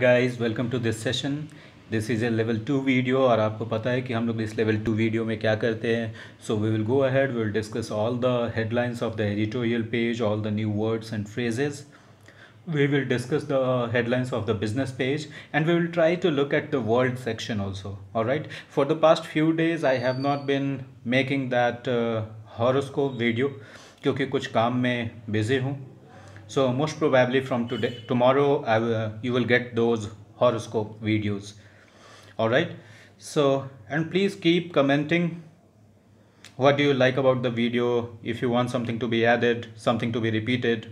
Guys welcome to this session this is a level two video और आपको पता है कि हम लोग इस लेवल टू वीडियो में क्या करते हैं so we will go ahead we will discuss all the headlines of the editorial page all the new words and phrases we will discuss the headlines of the business page and we will try to look at the world section also और right for the past few days I have not been making that horoscope video क्योंकि कुछ काम में busy हूँ So most probably from today, tomorrow, will, you will get those horoscope videos. All right. So, and please keep commenting what do you like about the video if you want something to be added something to be repeated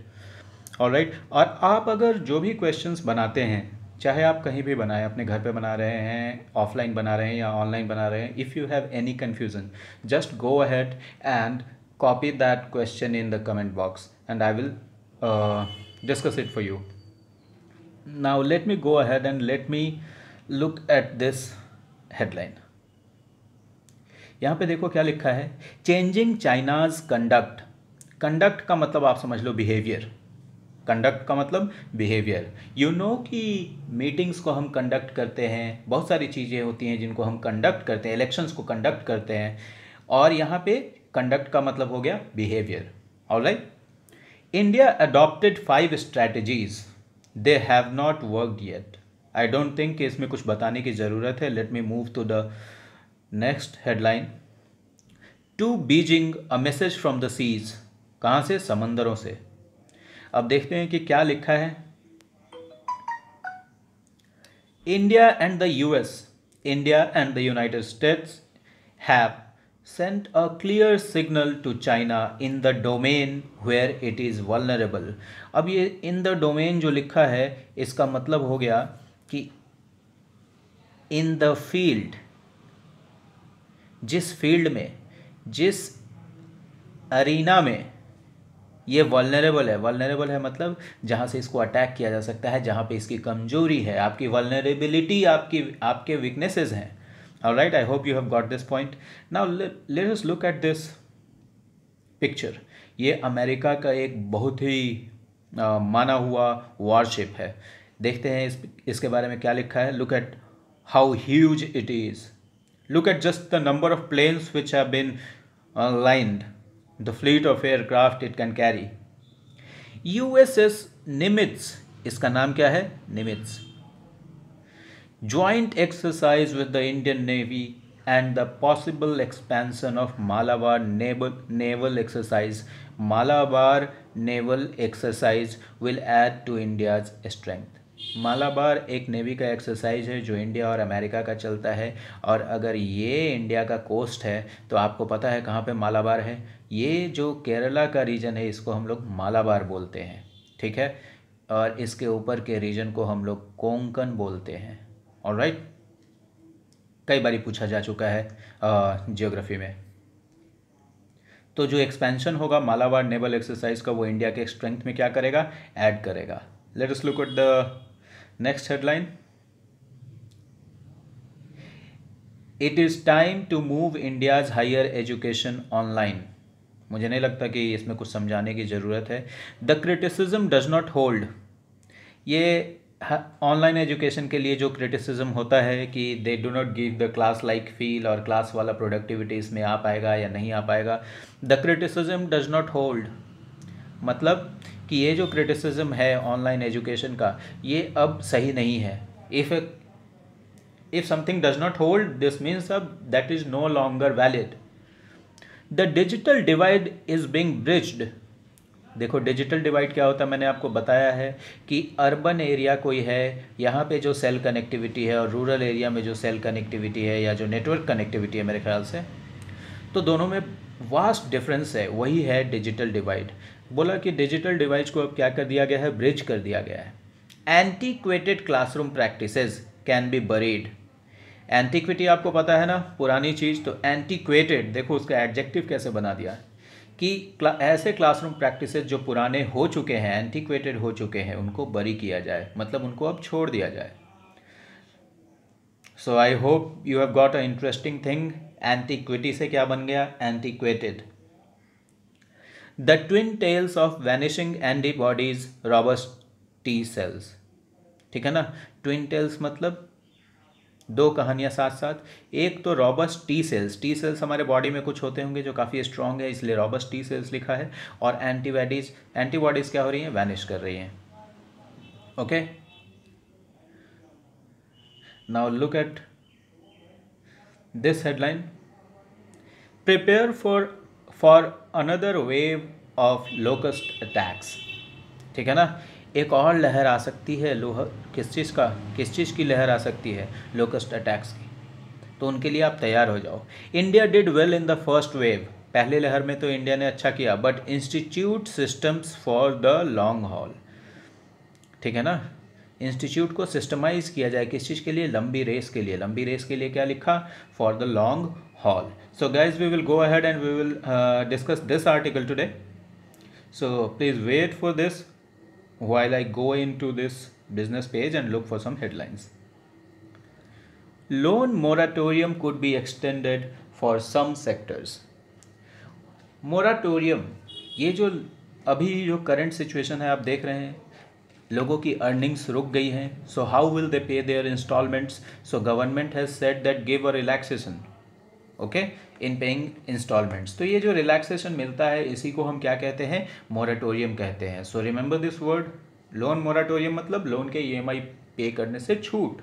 alright और आप अगर जो भी questions बनाते हैं चाहे आप कहीं भी बनाएं अपने घर पे बना रहे हैं ऑफलाइन बना रहे हैं या ऑनलाइन बना रहे हैं if you have any confusion just go ahead and copy Uh, discuss it for you now let me go ahead and let me look at this headline यहाँ पे देखो क्या लिखा है चेंजिंग चाइनाज कंडक्ट कंडक्ट का मतलब आप समझ लो बिहेवियर कंडक्ट का मतलब बिहेवियर यू नो कि मीटिंग्स को हम कंडक्ट करते हैं बहुत सारी चीज़ें होती हैं जिनको हम कंडक्ट करते हैं इलेक्शंस को कंडक्ट करते हैं और यहाँ पे कंडक्ट का मतलब हो गया behaviour all right India India five five they have not worked yet I don't think कि इसमें कुछ बताने की ज़रूरत है let me move to the next headline to Beijing a message from the seas कहाँ से समंदरों से अब देखते हैं कि क्या लिखा है India and the US India and the United States have sent a clear signal to China in the domain where it is vulnerable. अब ये in the domain जो लिखा है इसका मतलब हो गया कि in the field जिस field में जिस arena में ये वल्नरेबल है वल्नरेबल है मतलब जहाँ से इसको अटैक किया जा सकता है जहाँ पे इसकी कमजोरी है आपकी वल्नरेबिलिटी आपकी आपके वीकनेसेस हैं all right i hope you have got this point now let, let us look at this picture ye america ka ek bahut hi uh, mana hua warship hai dekhte hain is iske bare mein kya likha hai look at how huge it is look at just the number of planes which have been uh, lined the fleet of aircraft it can carry uss nimitz iska naam kya hai nimitz joint exercise with the Indian Navy and the possible expansion of Malabar Naval, Naval Exercise. Malabar Naval Exercise will add to India's strength. Malabar एक navy का exercise है जो India और America का चलता है और अगर ये इंडिया का कोस्ट है तो आपको पता है कहाँ पे मालाबार है ये जो केरला का रीजन है इसको हम लोग मालाबार बोलते हैं ठीक है और इसके ऊपर के रीजन को हम लोग कोंकण बोलते हैं और राइट कई बार पूछा जा चुका है जियोग्राफी में तो जो एक्सपेंशन होगा मालावार नेवल एक्सरसाइज का वो इंडिया के स्ट्रेंथ में क्या करेगा ऐड करेगा let us look at the next headline it is time to move India's higher education online मुझे नहीं लगता कि इसमें कुछ समझाने की ज़रूरत है the criticism does not hold ये ऑनलाइन हाँ, एजुकेशन के लिए जो क्रिटिसिज्म होता है कि they do not give the class like feel और क्लास वाला प्रोडक्टिविटी इसमें आ पाएगा या नहीं आ पाएगा the criticism does not hold मतलब कि ये जो क्रिटिसिज्म है ऑनलाइन एजुकेशन का ये अब सही नहीं है if if something does not hold this means अब that is no longer valid the digital divide is being bridged देखो डिजिटल डिवाइड क्या होता है मैंने आपको बताया है कि अर्बन एरिया कोई है यहाँ पे जो सेल कनेक्टिविटी है और रूरल एरिया में जो सेल कनेक्टिविटी है या जो नेटवर्क कनेक्टिविटी है मेरे ख्याल से तो दोनों में वास्ट डिफरेंस है वही है डिजिटल डिवाइड बोला कि डिजिटल डिवाइड को अब क्या कर दिया गया है ब्रिज कर दिया गया है antiquated classroom practices can be buried antiquity आपको पता है ना पुरानी चीज़ तो एंटीक्वेटेड देखो उसका एडजेक्टिव कैसे बना दिया है कि क्ला, ऐसे क्लासरूम प्रैक्टिस जो पुराने हो चुके हैं एंटीक्वेटेड हो चुके हैं उनको बरी किया जाए मतलब उनको अब छोड़ दिया जाए so I hope you have got a interesting thing antiquity से क्या बन गया antiquated the twin tales of vanishing antibodies robust T cells ठीक है ना ट्विन टेल्स मतलब दो कहानियाँ साथ साथ एक तो robust T cells T cells हमारे बॉडी में कुछ होते होंगे जो काफ़ी स्ट्रॉन्ग है इसलिए रॉबस टी सेल्स लिखा है और एंटीबॉडीज एंटीबॉडीज़ क्या हो रही हैं वैनिश कर रही हैं okay now look at this headline prepare for for another wave of locust attacks ठीक है ना एक और लहर आ सकती है लोह किस चीज़ का किस चीज़ की लहर आ सकती है लोकस्ट अटैक्स की तो उनके लिए आप तैयार हो जाओ India did well in the first wave पहले लहर में तो इंडिया ने अच्छा किया but institute systems for the long haul ठीक है ना इंस्टीट्यूट को सिस्टमाइज किया जाए किस चीज़ के लिए लंबी रेस के लिए लंबी रेस के लिए क्या लिखा for the long haul so guys we will go ahead and we will discuss this article today so please wait for this while I go into this business page and look for some headlines. Loan moratorium could be extended for some sectors. moratorium ye jo abhi jo current situation hai aap dekh rahe hain लोगों की earnings रुक गई हैं so how will they pay their instalments so government has set that give a relaxation okay in paying instalments तो ये जो relaxation मिलता है इसी को हम क्या कहते हैं मोराटोरियम कहते हैं so remember this word loan moratorium मतलब लोन के ईएमआई e पे करने से छूट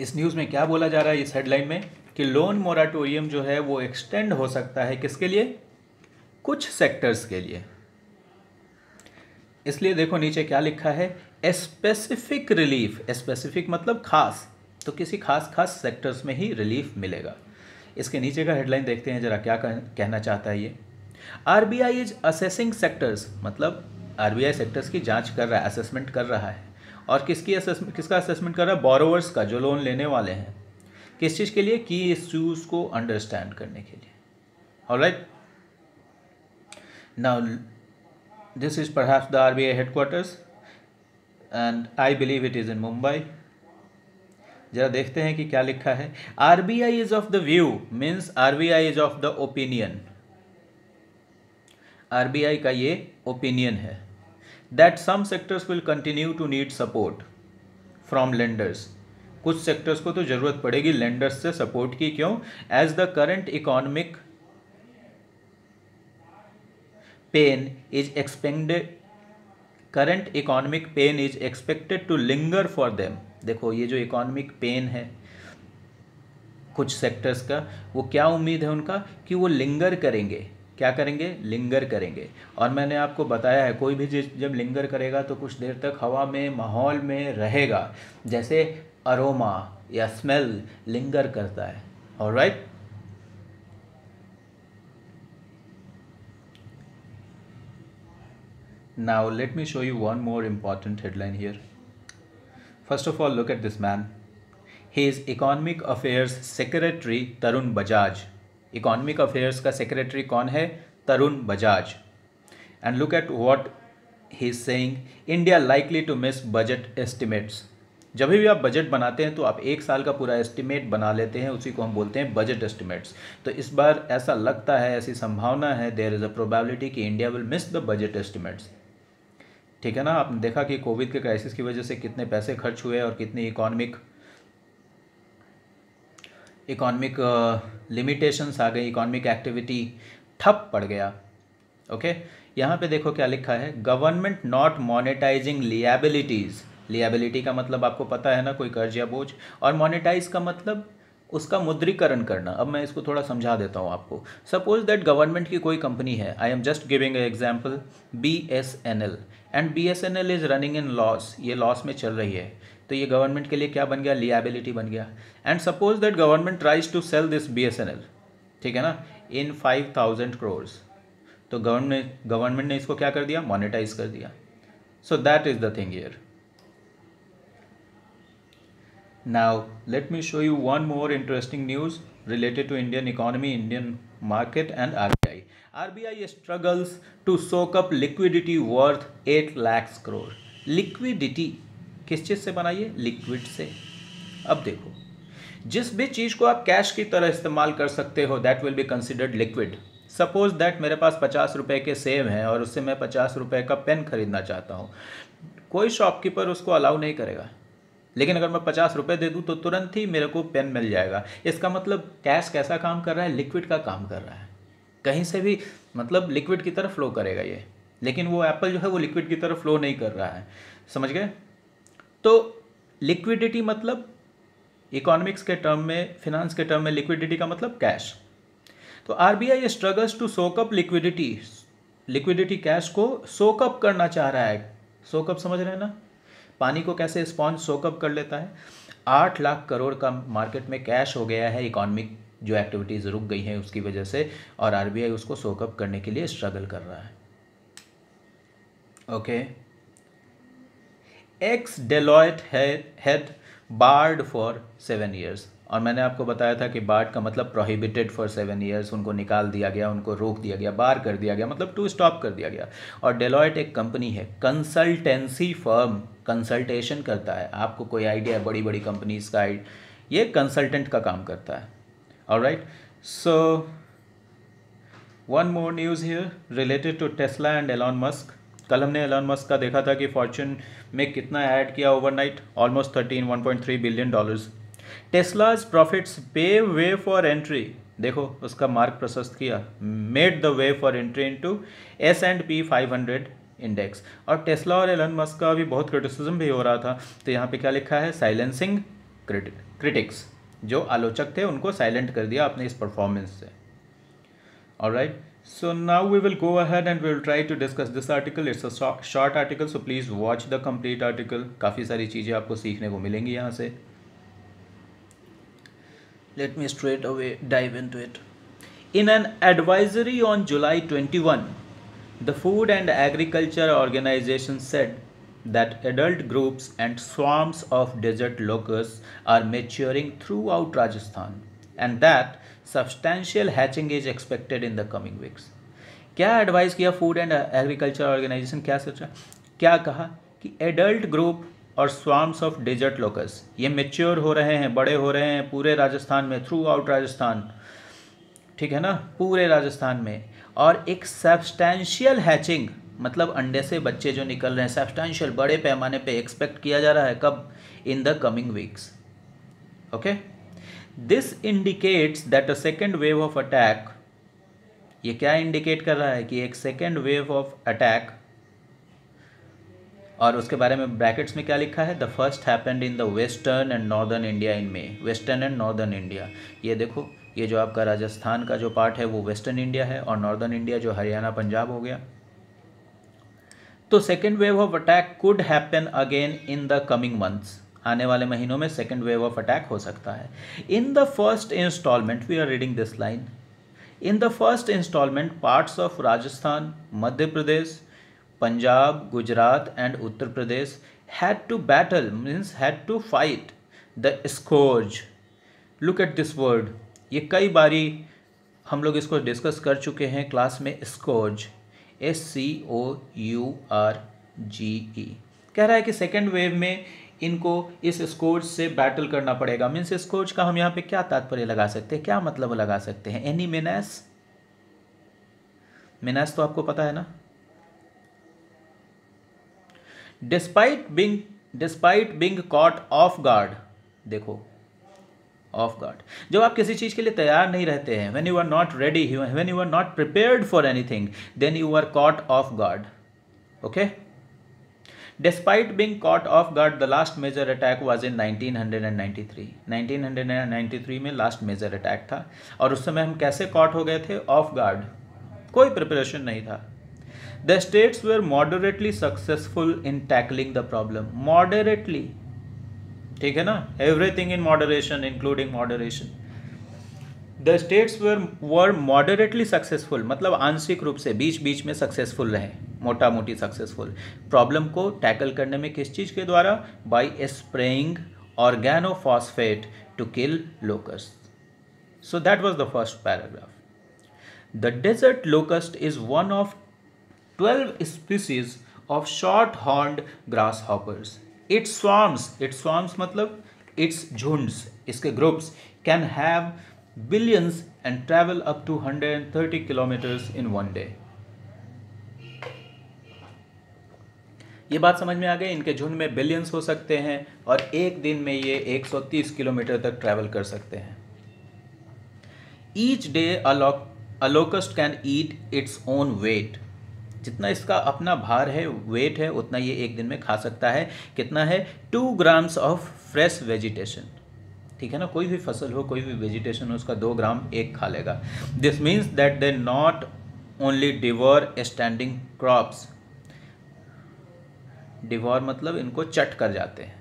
इस न्यूज़ में क्या बोला जा रहा है इस हेडलाइन में कि लोन मोराटोरियम जो है वो एक्सटेंड हो सकता है किसके लिए कुछ सेक्टर्स के लिए इसलिए देखो नीचे क्या लिखा है स्पेसिफिक रिलीफ स्पेसिफिक मतलब खास तो किसी खास खास सेक्टर्स में ही रिलीफ मिलेगा इसके नीचे का हेडलाइन देखते हैं जरा क्या कहना चाहता है ये R B I is assessing sectors मतलब आर बी आई सेक्टर्स की जांच कर रहा है असेसमेंट कर रहा है और किसकी असेसमेंट किसका असेसमेंट कर रहा है बोरोवर्स का जो लोन लेने वाले हैं किस चीज़ के लिए की इश्यूज़ को अंडरस्टैंड करने के लिए all right now this is perhaps the R B I headquarters and I believe it is in Mumbai जरा देखते हैं कि क्या लिखा है R B I is of the view means R B I is of the opinion R B I का ये opinion है that some sectors will continue to need support from lenders कुछ सेक्टर्स को तो ज़रूरत पड़ेगी लेंडर्स से support की क्यों as the current economic pain is expanded current economic pain is expected to linger for them देखो ये जो इकोनॉमिक पेन है कुछ सेक्टर्स का वो क्या उम्मीद है उनका कि वो लिंगर करेंगे क्या करेंगे लिंगर करेंगे और मैंने आपको बताया है कोई भी चीज़ जब लिंगर करेगा तो कुछ देर तक हवा में माहौल में रहेगा जैसे अरोमा या स्मेल लिंगर करता है और right right? Now let me show you one more important headline here. First of all, look at this man. He is Economic Affairs Secretary Tarun Bajaj. Economic Affairs का secretary कौन है Tarun Bajaj. And look at what he is saying. India likely to miss budget estimates. जब भी आप budget बनाते हैं तो आप एक साल का पूरा एस्टिमेट बना लेते हैं उसी को हम बोलते हैं बजट एस्टिमेट्स तो इस बार ऐसा लगता है ऐसी संभावना है देयर इज़ अ प्रोबेबिलिटी कि India will miss the budget estimates ठीक है ना आपने देखा कि कोविड के क्राइसिस की वजह से कितने पैसे खर्च हुए और कितनी इकोनॉमिक इकोनॉमिक लिमिटेशंस आ गई इकोनॉमिक एक्टिविटी ठप पड़ गया ओके यहाँ पे देखो क्या लिखा है government not monetising liabilities liability का मतलब आपको पता है ना कोई कर्ज या बोझ और मोनेटाइज का मतलब उसका मुद्रीकरण करना अब मैं इसको थोड़ा समझा देता हूँ आपको सपोज दैट गवर्नमेंट की कोई कंपनी है I am just giving example B S N L and B S N L is running in loss ये लॉस में चल रही है तो ये गवर्नमेंट के लिए क्या बन गया लियाबिलिटी बन गया and suppose that government tries to sell this B S N L ठीक है ना इन फाइव थाउजेंड क्रोर्स तो गवर्नमेंट गवर्नमेंट ने इसको क्या कर दिया मोनिटाइज कर दिया so that is the thing year now let me show you one more interesting news related to Indian economy Indian market and agriculture. RBI struggles to soak up liquidity worth eight lakhs crore liquidity किस चीज़ से बनाइए liquid से अब देखो जिस भी चीज़ को आप कैश की तरह इस्तेमाल कर सकते हो that will be considered liquid suppose that मेरे पास पचास रुपये के सेव हैं और उससे मैं पचास रुपये का पेन खरीदना चाहता हूँ कोई शॉपकीपर उसको अलाउ नहीं करेगा लेकिन अगर मैं पचास रुपये दे दूँ तो तुरंत ही मेरे को पेन मिल जाएगा इसका मतलब कैश कैसा काम कर रहा है लिक्विड का काम कर रहा है कहीं से भी मतलब लिक्विड की तरफ फ्लो करेगा ये लेकिन वो एप्पल जो है वो लिक्विड की तरफ फ्लो नहीं कर रहा है समझ गए तो लिक्विडिटी मतलब इकोनॉमिक्स के टर्म में फिनांस के टर्म में लिक्विडिटी का मतलब कैश तो R B I struggles to soak up liquidity liquidity cash को सोकअप करना चाह रहा है सोकअप समझ रहे हैं ना पानी को कैसे स्पॉन्ज सोकअप कर लेता है आठ लाख करोड़ का मार्केट में कैश हो गया है इकोनॉमिक जो एक्टिविटीज़ रुक गई हैं उसकी वजह से और आरबीआई उसको सोकअप करने के लिए स्ट्रगल कर रहा है okay ex Deloitte had barred for seven years और मैंने आपको बताया था कि बार्ड का मतलब प्रोहिबिटेड फॉर सेवन ईयर्स उनको निकाल दिया गया उनको रोक दिया गया बार कर दिया गया मतलब टू स्टॉप कर दिया गया और डेलॉयट एक कंपनी है कंसल्टेंसी फर्म कंसल्टेशन करता है आपको कोई आइडिया है बड़ी बड़ी कंपनीज का ये कंसल्टेंट का काम करता है all right so one more news here related to Tesla and Elon Musk कल हमने एलॉन मस्क का देखा था कि फॉर्चून में कितना ऐड किया overnight almost thirteen one point three billion dollars Tesla's profits pave way for entry देखो उसका मार्क प्रशस्त किया made the way for entry into S and P five hundred index और टेस्ला और एलॉन मस्क का भी बहुत क्रिटिसिज्म भी हो रहा था तो यहाँ पे क्या लिखा है साइलेंसिंग क्रिटिक्स जो आलोचक थे उनको साइलेंट कर दिया अपने इस परफॉर्मेंस से और right so now we will go ahead and we will try to discuss this article it's a short article so please watch the complete article काफ़ी सारी चीज़ें आपको सीखने को मिलेंगी यहां से let me straight away dive into it in an advisory on July twenty one the food and agriculture organisation said that adult groups and swarms of desert locusts are maturing throughout Rajasthan and that substantial hatching is expected in the coming weeks. क्या advice किया food and agriculture organisation क्या सोचा क्या कहा कि adult group और swarms of desert locust ये mature हो रहे हैं बड़े हो रहे हैं पूरे राजस्थान में थ्रू आउट राजस्थान ठीक है ना पूरे राजस्थान में और एक सब्सटैंशियल हैचिंग मतलब अंडे से बच्चे जो निकल रहे हैं सब्सटैंशियल बड़े पैमाने पे एक्सपेक्ट किया जा रहा है कब in the coming weeks okay this indicates that a second wave of attack ये क्या इंडिकेट कर रहा है कि एक सेकेंड वेव ऑफ अटैक और उसके बारे में ब्रैकेट्स में क्या लिखा है the first happened in the western and northern India in May western and northern India ये देखो ये जो आपका राजस्थान का जो पार्ट है वो वेस्टर्न इंडिया है और नॉर्दर्न इंडिया जो हरियाणा पंजाब हो गया तो second wave of attack could happen again in the coming months आने वाले महीनों में सेकेंड वेव ऑफ अटैक हो सकता है in the first installment we are reading this line in the first installment parts of Rajasthan Madhya Pradesh Punjab Gujarat and Uttar Pradesh had to battle means had to fight the scourge look at this word ये कई बारी हम लोग इसको discuss कर चुके हैं क्लास में scourge S C O U R G E कह रहा है कि सेकेंड वेव में इनको इस स्कोर्स से बैटल करना पड़ेगा मीन्स स्कोर्स का हम यहाँ पे क्या तात्पर्य लगा सकते हैं क्या मतलब लगा सकते हैं एनी मेनेस मेनेस तो आपको पता है ना despite being despite being caught off guard देखो ऑफ गॉड जब आप किसी चीज़ के लिए तैयार नहीं रहते हैं when you are not ready when you are not prepare for anything then you are caught off guard okay despite being caught off guard the last major attack was in nineteen nineteen hundred hundred and and three 1993 three में last major attack था और उस समय हम कैसे cot हो गए थे ऑफ गार्ड कोई प्रिपरेशन नहीं था the states were moderately successful in tackling the problem moderately ठीक है ना everything in moderation including moderation the states were were moderately successful मतलब आंशिक रूप से बीच बीच में सक्सेसफुल रहे मोटा मोटी सक्सेसफुल प्रॉब्लम को टैकल करने में किस चीज़ के द्वारा by spraying organophosphate to kill locust that was the first paragraph the desert locust is one of twelve species of short horn grasshoppers its swarms its swarms मतलब its झुंड्स इसके groups can have billions and billions up to hundred and thirty kilometres in one day ये बात समझ में आ गई इनके झुंड में बिलियंस हो सकते हैं और एक दिन में ये 130 किलोमीटर तक ट्रैवल कर सकते हैं each day a locust can eat its own weight जितना इसका अपना भार है वेट है उतना ये एक दिन में खा सकता है कितना है two grams of fresh vegetation ठीक है ना कोई भी फसल हो कोई भी वेजिटेशन हो उसका दो ग्राम एक खा लेगा this means that they not only devour standing crops devour मतलब इनको चट कर जाते हैं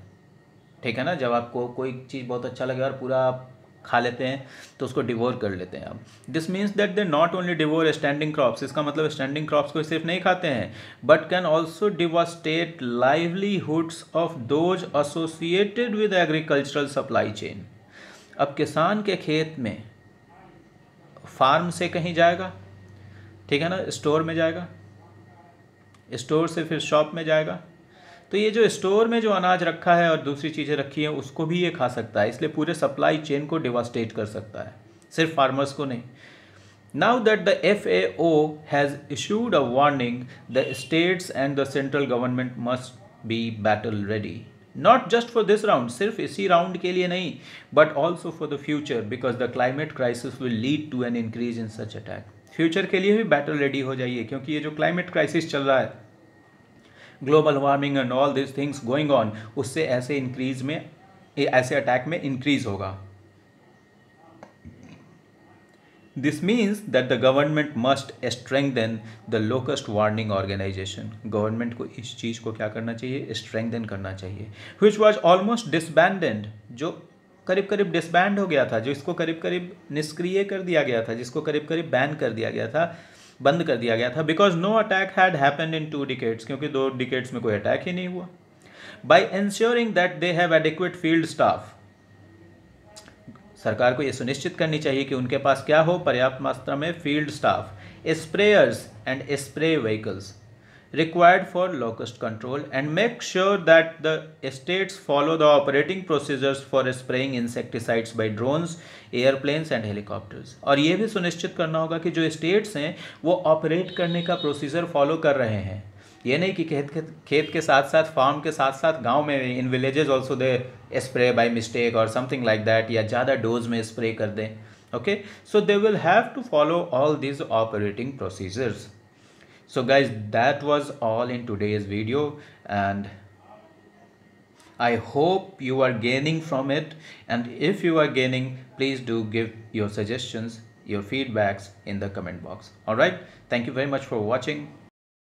ठीक है ना जब आपको कोई चीज़ बहुत अच्छा लगे और पूरा आप खा लेते हैं तो उसको डिवोर कर लेते हैं अब this means that they not only devour standing crops इसका मतलब स्टैंडिंग क्रॉप्स को सिर्फ नहीं खाते हैं but can also devastate livelihoods of those associated with agricultural supply chain अब किसान के खेत में फार्म से कहीं जाएगा ठीक है ना स्टोर में जाएगा स्टोर से फिर शॉप में जाएगा तो ये जो स्टोर में जो अनाज रखा है और दूसरी चीज़ें रखी हैं उसको भी ये खा सकता है इसलिए पूरे सप्लाई चेन को डिवास्टेट कर सकता है सिर्फ फार्मर्स को नहीं now that the F has issued a warning the states and the central government must be battle ready not just for this round सिर्फ इसी राउंड के लिए नहीं but also for the future because the climate crisis will lead to an increase in such attack future के लिए भी battle ready हो जाइए क्योंकि ये जो क्लाइमेट क्राइसिस चल रहा है global warming and all this things going on उससे ऐसे इंक्रीज में ऐसे अटैक में इंक्रीज होगा this means that the government must strengthen the locust warning organisation government को इस चीज़ को क्या करना चाहिए strengthen करना चाहिए विच वॉज ऑलमोस्ट डिसबैंड जो करीब करीब डिसबैंड हो गया था जो इसको करीब करीब निष्क्रिय कर दिया गया था जिसको करीब करीब बैन कर दिया गया था बंद कर दिया गया था because no attack had happen in two decades क्योंकि दो डिकेट्स में कोई अटैक ही नहीं हुआ by ensuring that they have adequate field staff सरकार को यह सुनिश्चित करनी चाहिए कि उनके पास क्या हो पर्याप्त मात्रा में field staff sprayers and spray vehicles required for locust control and make sure that the states follow the operating procedures for spraying insecticides by drones airplanes and helicopters और ये भी सुनिश्चित करना होगा कि जो स्टेट्स हैं वो ऑपरेट करने का प्रोसीजर फॉलो कर रहे हैं ये नहीं कि खेत के खेत के साथ साथ फार्म के साथ साथ गांव में in villages also they spray by mistake और समथिंग लाइक दैट या ज़्यादा डोज में स्प्रे कर दें okay so they will have to follow all these operating procedures so guys that was all in today's video and I hope you are gaining from it and if you are gaining please do give your suggestions your feedbacks in the comment box all right thank you very much for watching